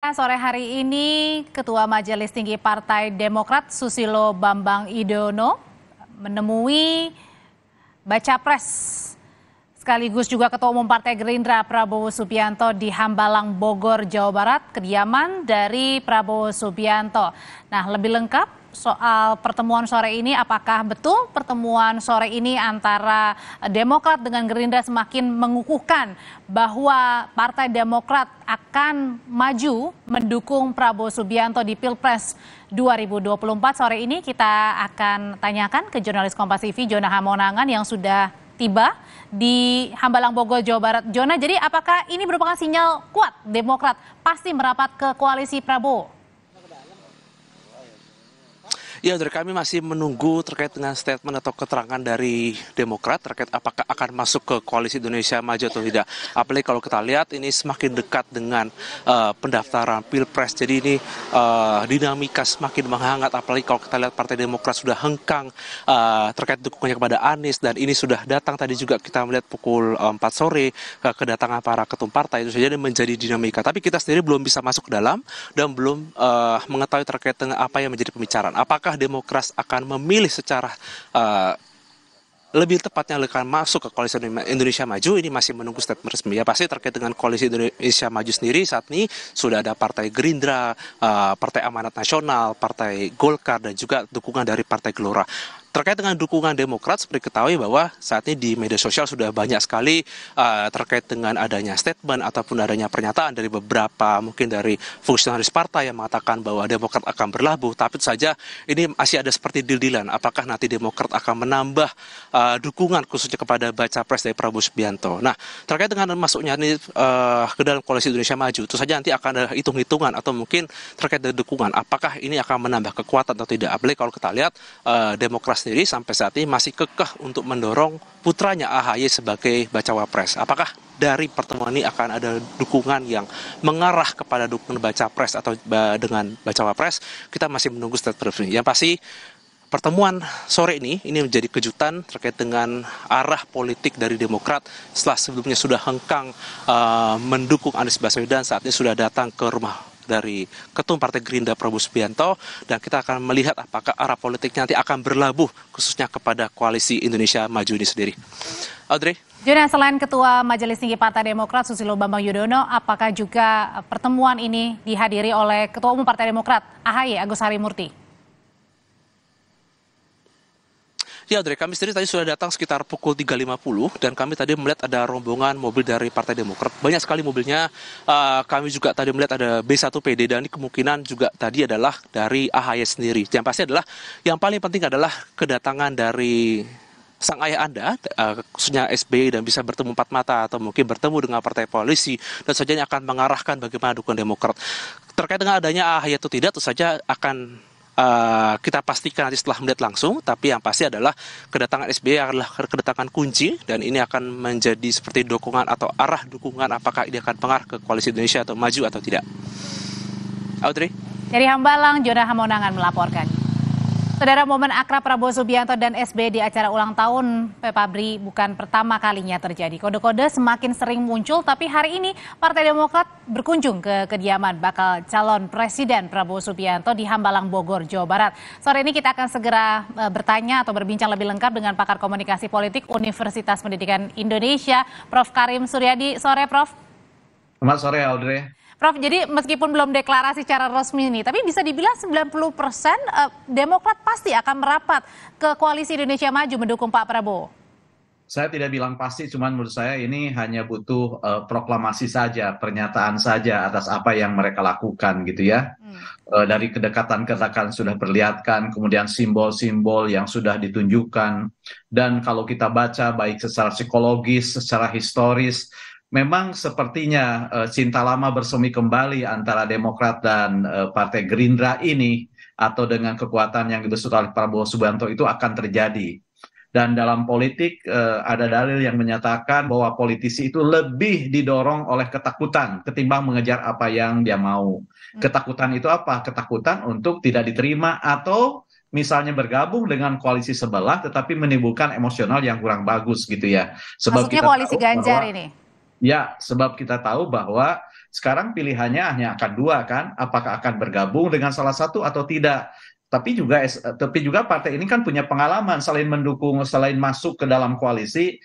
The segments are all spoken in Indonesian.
Sore hari ini, Ketua Majelis Tinggi Partai Demokrat Susilo Bambang Idono menemui baca pres sekaligus juga Ketua Umum Partai Gerindra Prabowo Subianto di Hambalang, Bogor, Jawa Barat, kediaman dari Prabowo Subianto. Nah, lebih lengkap soal pertemuan sore ini apakah betul pertemuan sore ini antara Demokrat dengan Gerindra semakin mengukuhkan bahwa Partai Demokrat akan maju mendukung Prabowo Subianto di Pilpres 2024 sore ini kita akan tanyakan ke jurnalis Kompas TV Jona Hamonangan yang sudah tiba di Hambalang Bogor Jawa Barat. Jona, jadi apakah ini merupakan sinyal kuat Demokrat pasti merapat ke koalisi Prabowo? Ya, dari kami masih menunggu terkait dengan statement atau keterangan dari Demokrat terkait apakah akan masuk ke koalisi Indonesia Maju atau tidak. Apalagi kalau kita lihat ini semakin dekat dengan uh, pendaftaran Pilpres. Jadi ini uh, dinamika semakin menghangat apalagi kalau kita lihat Partai Demokrat sudah hengkang uh, terkait dukungannya kepada Anies dan ini sudah datang tadi juga kita melihat pukul 4 sore uh, kedatangan para ketum partai itu saja menjadi dinamika. Tapi kita sendiri belum bisa masuk ke dalam dan belum uh, mengetahui terkait dengan apa yang menjadi pembicaraan. Apakah apakah Demokrat akan memilih secara uh, lebih tepatnya akan masuk ke koalisi Indonesia Maju ini masih menunggu statement resmi ya pasti terkait dengan koalisi Indonesia Maju sendiri saat ini sudah ada Partai Gerindra, eh, Partai Amanat Nasional, Partai Golkar dan juga dukungan dari Partai Gelora. Terkait dengan dukungan Demokrat, seperti ketahui bahwa saat ini di media sosial sudah banyak sekali uh, terkait dengan adanya statement ataupun adanya pernyataan dari beberapa mungkin dari fungsionalis partai yang mengatakan bahwa Demokrat akan berlabuh. Tapi saja ini masih ada seperti dildilan. Apakah nanti Demokrat akan menambah uh, dukungan khususnya kepada baca pres dari Prabowo Subianto. Nah, terkait dengan masuknya ini uh, ke dalam koalisi Indonesia Maju, itu saja nanti akan ada hitung-hitungan atau mungkin terkait dengan dukungan. Apakah ini akan menambah kekuatan atau tidak? Apalagi kalau kita lihat uh, Demokrat sendiri sampai saat ini masih kekeh untuk mendorong putranya AHY sebagai bacawa pres. Apakah dari pertemuan ini akan ada dukungan yang mengarah kepada dukungan baca pres atau dengan bacawa pres? Kita masih menunggu state ini. Yang pasti pertemuan sore ini ini menjadi kejutan terkait dengan arah politik dari Demokrat setelah sebelumnya sudah hengkang uh, mendukung Anies Baswedan saat ini sudah datang ke rumah dari Ketum Partai Gerindra Prabowo Subianto dan kita akan melihat apakah arah politiknya nanti akan berlabuh khususnya kepada koalisi Indonesia Maju ini sendiri. Audrey. Jurnal selain Ketua Majelis Tinggi Partai Demokrat Susilo Bambang Yudhoyono, apakah juga pertemuan ini dihadiri oleh Ketua Umum Partai Demokrat AHY Agus Harimurti? Ya Audrey, kami sendiri tadi sudah datang sekitar pukul 3.50 dan kami tadi melihat ada rombongan mobil dari Partai Demokrat. Banyak sekali mobilnya. Uh, kami juga tadi melihat ada B1PD dan ini kemungkinan juga tadi adalah dari AHY sendiri. Yang pasti adalah yang paling penting adalah kedatangan dari sang ayah Anda, eh, khususnya SBY dan bisa bertemu empat mata atau mungkin bertemu dengan partai Polisi dan saja akan mengarahkan bagaimana dukungan Demokrat. Terkait dengan adanya AHY itu tidak, itu saja akan uh, kita pastikan nanti setelah melihat langsung, tapi yang pasti adalah kedatangan SBY adalah kedatangan kunci dan ini akan menjadi seperti dukungan atau arah dukungan apakah ini akan pengaruh ke koalisi Indonesia atau maju atau tidak. Audrey? Dari Hambalang, Jona Hamonangan melaporkan. Saudara momen akrab Prabowo Subianto dan SB di acara ulang tahun Pepabri bukan pertama kalinya terjadi. Kode-kode semakin sering muncul, tapi hari ini Partai Demokrat berkunjung ke kediaman bakal calon Presiden Prabowo Subianto di Hambalang, Bogor, Jawa Barat. Sore ini kita akan segera e, bertanya atau berbincang lebih lengkap dengan pakar komunikasi politik Universitas Pendidikan Indonesia, Prof. Karim Suryadi. Sore, Prof. Selamat sore, Audrey. Prof, jadi meskipun belum deklarasi secara resmi ini, tapi bisa dibilang 90 persen eh, Demokrat pasti akan merapat ke koalisi Indonesia Maju mendukung Pak Prabowo. Saya tidak bilang pasti, cuman menurut saya ini hanya butuh uh, proklamasi saja, pernyataan saja atas apa yang mereka lakukan gitu ya. Hmm. Uh, dari kedekatan-kedekatan sudah perlihatkan, kemudian simbol-simbol yang sudah ditunjukkan. Dan kalau kita baca baik secara psikologis, secara historis, memang sepertinya eh, cinta lama bersemi kembali antara demokrat dan eh, partai gerindra ini atau dengan kekuatan yang dibesut oleh Prabowo Subianto itu akan terjadi. Dan dalam politik eh, ada dalil yang menyatakan bahwa politisi itu lebih didorong oleh ketakutan ketimbang mengejar apa yang dia mau. Hmm. Ketakutan itu apa? Ketakutan untuk tidak diterima atau misalnya bergabung dengan koalisi sebelah tetapi menimbulkan emosional yang kurang bagus gitu ya. Sebab Maksudnya kita koalisi Ganjar ini. Ya, sebab kita tahu bahwa sekarang pilihannya hanya akan dua kan, apakah akan bergabung dengan salah satu atau tidak tapi juga tapi juga partai ini kan punya pengalaman selain mendukung selain masuk ke dalam koalisi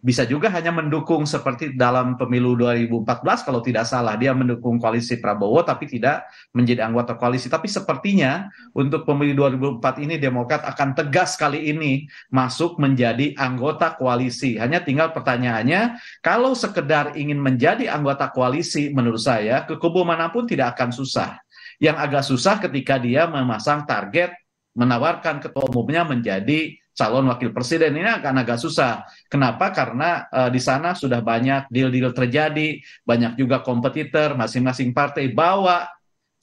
bisa juga hanya mendukung seperti dalam pemilu 2014 kalau tidak salah dia mendukung koalisi Prabowo tapi tidak menjadi anggota koalisi tapi sepertinya untuk pemilu 2004 ini Demokrat akan tegas kali ini masuk menjadi anggota koalisi hanya tinggal pertanyaannya kalau sekedar ingin menjadi anggota koalisi menurut saya ke kubu manapun tidak akan susah yang agak susah ketika dia memasang target menawarkan ketua umumnya menjadi calon wakil presiden ini akan agak susah. Kenapa? Karena uh, di sana sudah banyak deal-deal terjadi, banyak juga kompetitor, masing-masing partai bawa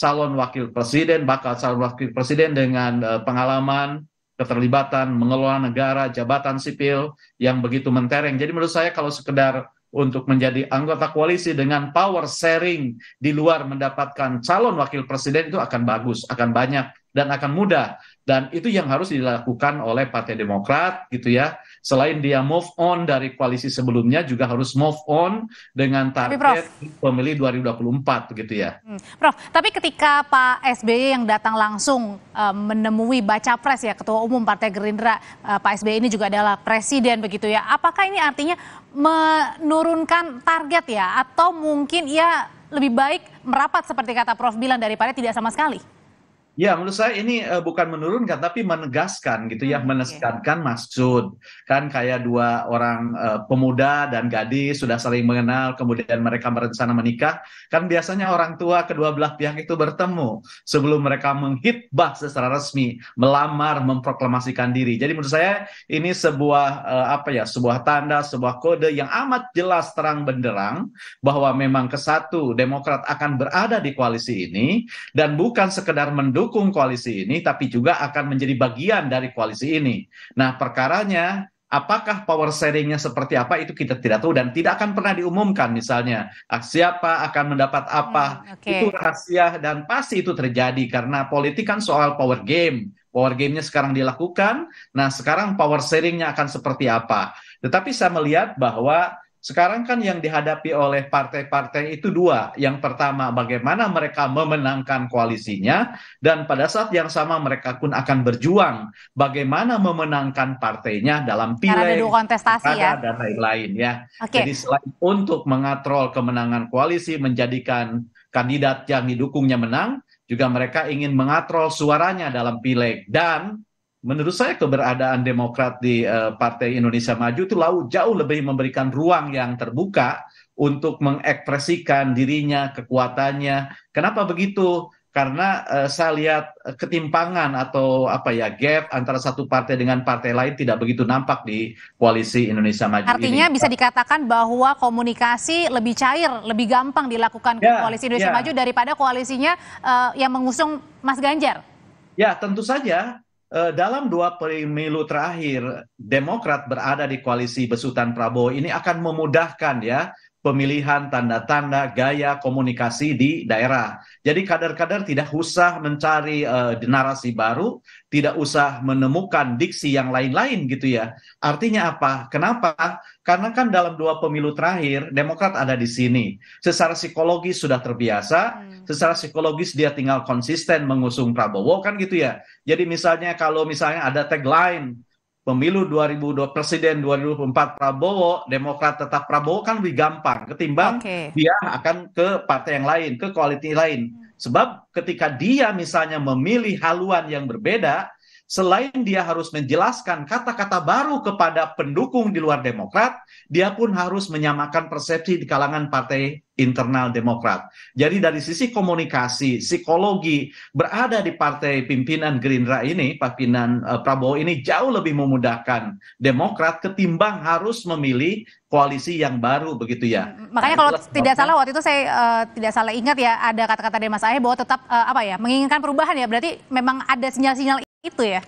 calon wakil presiden, bakal calon wakil presiden dengan uh, pengalaman, keterlibatan, mengelola negara, jabatan sipil yang begitu mentereng. Jadi menurut saya kalau sekedar untuk menjadi anggota koalisi dengan power sharing di luar mendapatkan calon wakil presiden itu akan bagus, akan banyak dan akan mudah dan itu yang harus dilakukan oleh Partai Demokrat gitu ya. Selain dia move on dari koalisi sebelumnya juga harus move on dengan target Prof, pemilih 2024 gitu ya. Hmm. Prof, tapi ketika Pak SBY yang datang langsung uh, menemui Baca Pres ya Ketua Umum Partai Gerindra, uh, Pak SBY ini juga adalah presiden begitu ya. Apakah ini artinya menurunkan target ya atau mungkin ia lebih baik merapat seperti kata Prof Bilan daripada tidak sama sekali? Ya, menurut saya ini uh, bukan menurunkan tapi menegaskan gitu ya, hmm, menegaskan maksud. Kan kayak dua orang uh, pemuda dan gadis sudah saling mengenal, kemudian mereka berencana menikah. Kan biasanya orang tua kedua belah pihak itu bertemu sebelum mereka menghitbah secara resmi, melamar, memproklamasikan diri. Jadi menurut saya ini sebuah uh, apa ya, sebuah tanda, sebuah kode yang amat jelas terang benderang bahwa memang kesatu Demokrat akan berada di koalisi ini dan bukan sekedar mendukung mendukung koalisi ini tapi juga akan menjadi bagian dari koalisi ini. Nah, perkaranya Apakah power sharingnya seperti apa itu kita tidak tahu dan tidak akan pernah diumumkan misalnya siapa akan mendapat apa hmm, okay. itu rahasia dan pasti itu terjadi karena politik kan soal power game power game-nya sekarang dilakukan nah sekarang power sharingnya akan seperti apa tetapi saya melihat bahwa sekarang kan yang dihadapi oleh partai-partai itu dua. Yang pertama bagaimana mereka memenangkan koalisinya dan pada saat yang sama mereka pun akan berjuang bagaimana memenangkan partainya dalam pileg, kontestasi ya. dan lain-lain ya. Okay. Jadi selain untuk mengatrol kemenangan koalisi menjadikan kandidat yang didukungnya menang, juga mereka ingin mengatrol suaranya dalam pileg dan menurut saya keberadaan Demokrat di uh, Partai Indonesia Maju itu jauh lebih memberikan ruang yang terbuka untuk mengekspresikan dirinya, kekuatannya. Kenapa begitu? Karena uh, saya lihat ketimpangan atau apa ya gap antara satu partai dengan partai lain tidak begitu nampak di koalisi Indonesia Maju. Artinya ini. bisa dikatakan bahwa komunikasi lebih cair, lebih gampang dilakukan ya, koalisi Indonesia ya. Maju daripada koalisinya uh, yang mengusung Mas Ganjar. Ya tentu saja Eh, dalam dua pemilu terakhir Demokrat berada di koalisi besutan Prabowo ini akan memudahkan ya pemilihan tanda-tanda gaya komunikasi di daerah. Jadi kader-kader tidak usah mencari uh, narasi baru, tidak usah menemukan diksi yang lain-lain gitu ya. Artinya apa? Kenapa? Karena kan dalam dua pemilu terakhir Demokrat ada di sini. Secara psikologis sudah terbiasa, hmm. secara psikologis dia tinggal konsisten mengusung Prabowo kan gitu ya. Jadi misalnya kalau misalnya ada tagline pemilu 2002 presiden 2004 Prabowo, Demokrat tetap Prabowo kan lebih gampang ketimbang okay. dia akan ke partai yang lain, ke koalisi lain. Sebab ketika dia misalnya memilih haluan yang berbeda, selain dia harus menjelaskan kata-kata baru kepada pendukung di luar Demokrat, dia pun harus menyamakan persepsi di kalangan partai internal Demokrat. Jadi dari sisi komunikasi, psikologi berada di partai pimpinan Gerindra ini, pimpinan uh, Prabowo ini jauh lebih memudahkan Demokrat ketimbang harus memilih koalisi yang baru begitu ya. Makanya nah, kalau tidak salah waktu itu saya uh, tidak salah ingat ya ada kata-kata dari Mas Ahy bahwa tetap uh, apa ya menginginkan perubahan ya berarti memang ada sinyal-sinyal itu ya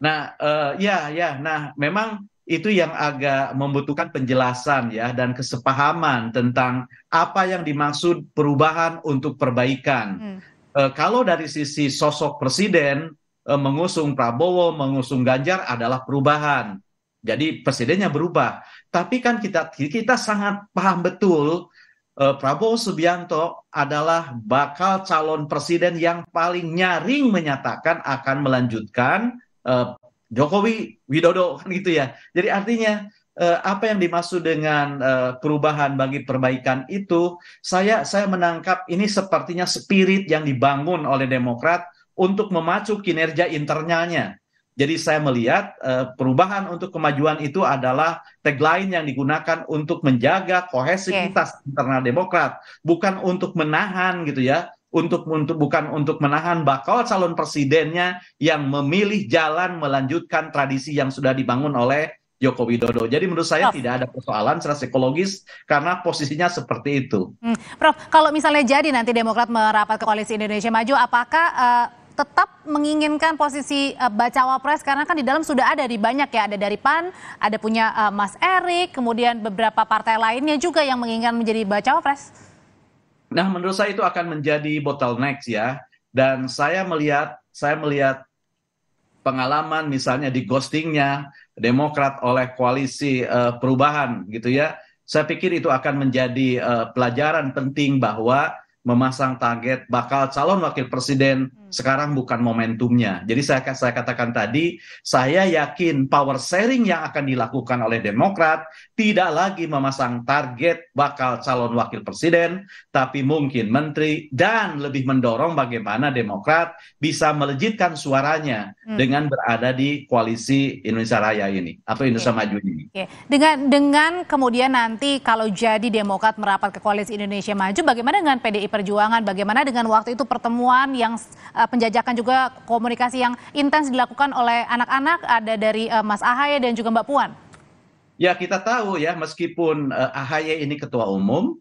nah uh, ya ya nah memang itu yang agak membutuhkan penjelasan ya dan kesepahaman tentang apa yang dimaksud perubahan untuk perbaikan. Hmm. Uh, kalau dari sisi sosok presiden uh, mengusung Prabowo, mengusung Ganjar adalah perubahan. Jadi presidennya berubah. Tapi kan kita kita sangat paham betul eh, Prabowo Subianto adalah bakal calon presiden yang paling nyaring menyatakan akan melanjutkan eh, Jokowi Widodo kan gitu ya. Jadi artinya eh, apa yang dimaksud dengan eh, perubahan bagi perbaikan itu, saya saya menangkap ini sepertinya spirit yang dibangun oleh Demokrat untuk memacu kinerja internalnya jadi saya melihat uh, perubahan untuk kemajuan itu adalah tagline yang digunakan untuk menjaga kohesivitas okay. internal Demokrat, bukan untuk menahan gitu ya untuk untuk bukan untuk menahan bakal calon presidennya yang memilih jalan melanjutkan tradisi yang sudah dibangun oleh Joko Widodo. Jadi menurut saya Prof. tidak ada persoalan secara psikologis karena posisinya seperti itu. Hmm. Prof, kalau misalnya jadi nanti Demokrat merapat ke koalisi Indonesia Maju, apakah uh, tetap menginginkan posisi uh, eh, bacawa pres karena kan di dalam sudah ada di banyak ya ada dari PAN, ada punya uh, Mas Erik, kemudian beberapa partai lainnya juga yang menginginkan menjadi bacawa pres. Nah, menurut saya itu akan menjadi bottleneck ya. Dan saya melihat saya melihat pengalaman misalnya di ghostingnya Demokrat oleh koalisi uh, perubahan gitu ya. Saya pikir itu akan menjadi uh, pelajaran penting bahwa memasang target bakal calon wakil presiden sekarang bukan momentumnya. Jadi saya, saya katakan tadi, saya yakin power sharing yang akan dilakukan oleh Demokrat tidak lagi memasang target bakal calon wakil presiden, tapi mungkin menteri dan lebih mendorong bagaimana Demokrat bisa melejitkan suaranya hmm. dengan berada di koalisi Indonesia Raya ini atau Indonesia okay. Maju ini. Okay. Dengan dengan kemudian nanti kalau jadi Demokrat merapat ke koalisi Indonesia Maju, bagaimana dengan PDI Perjuangan? Bagaimana dengan waktu itu pertemuan yang Eh, penjajakan juga komunikasi yang intens dilakukan oleh anak-anak ada dari eh, Mas Ahaye dan juga Mbak Puan? Ya kita tahu ya meskipun uh, Ahaye ini ketua umum,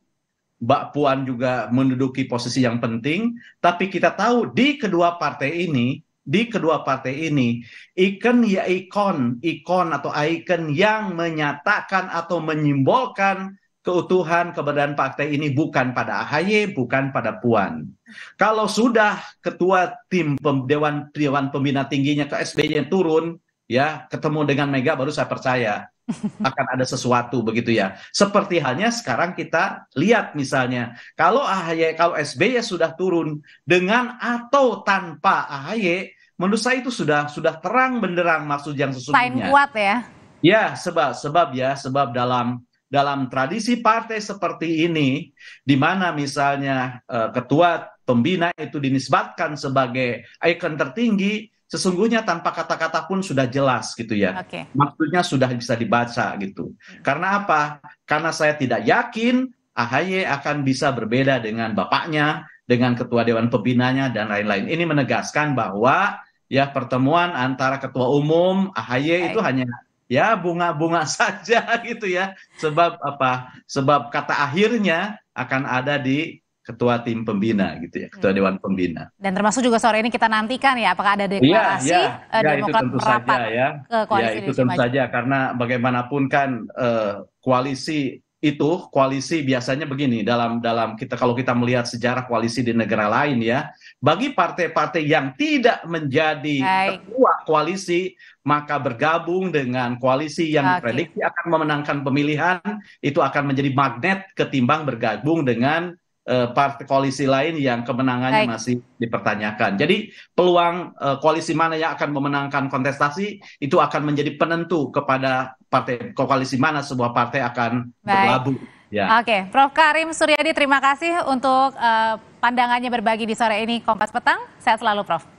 Mbak Puan juga menduduki posisi yang penting, tapi kita tahu di kedua partai ini, di kedua partai ini, ikon ya ikon, ikon atau ikon yang menyatakan atau menyimbolkan keutuhan keberadaan partai ini bukan pada AHY, bukan pada Puan. Kalau sudah ketua tim pem, dewan dewan pembina tingginya ke SBY turun, ya ketemu dengan Mega baru saya percaya akan ada sesuatu begitu ya. Seperti halnya sekarang kita lihat misalnya kalau AHY kalau SBY sudah turun dengan atau tanpa AHY, menurut saya itu sudah sudah terang benderang maksud yang sesungguhnya. Sign kuat ya. Ya, sebab sebab ya, sebab dalam dalam tradisi partai seperti ini, di mana misalnya eh, ketua pembina itu dinisbatkan sebagai ikon tertinggi, sesungguhnya tanpa kata-kata pun sudah jelas gitu ya. Okay. Maksudnya sudah bisa dibaca gitu. Karena apa? Karena saya tidak yakin AHY akan bisa berbeda dengan bapaknya, dengan ketua dewan pembinanya dan lain-lain. Ini menegaskan bahwa ya pertemuan antara ketua umum AHY okay. itu hanya ya bunga-bunga saja gitu ya. Sebab apa? Sebab kata akhirnya akan ada di ketua tim pembina gitu ya, ketua hmm. dewan pembina. Dan termasuk juga sore ini kita nantikan ya apakah ada deklarasi iya, iya. Eh, ya, ya, ya, Demokrat itu tentu saja ya. ke ya, koalisi ya, itu tentu maju. saja karena bagaimanapun kan eh, koalisi itu koalisi biasanya begini dalam dalam kita kalau kita melihat sejarah koalisi di negara lain ya bagi partai-partai yang tidak menjadi Hai. ketua koalisi, maka bergabung dengan koalisi yang okay. prediksi akan memenangkan pemilihan itu akan menjadi magnet ketimbang bergabung dengan uh, partai koalisi lain yang kemenangannya Baik. masih dipertanyakan. Jadi peluang uh, koalisi mana yang akan memenangkan kontestasi itu akan menjadi penentu kepada partai koalisi mana sebuah partai akan Baik. berlabuh. Ya. Oke, Prof. Karim Suryadi, terima kasih untuk uh, pandangannya berbagi di sore ini Kompas Petang. Sehat selalu, Prof.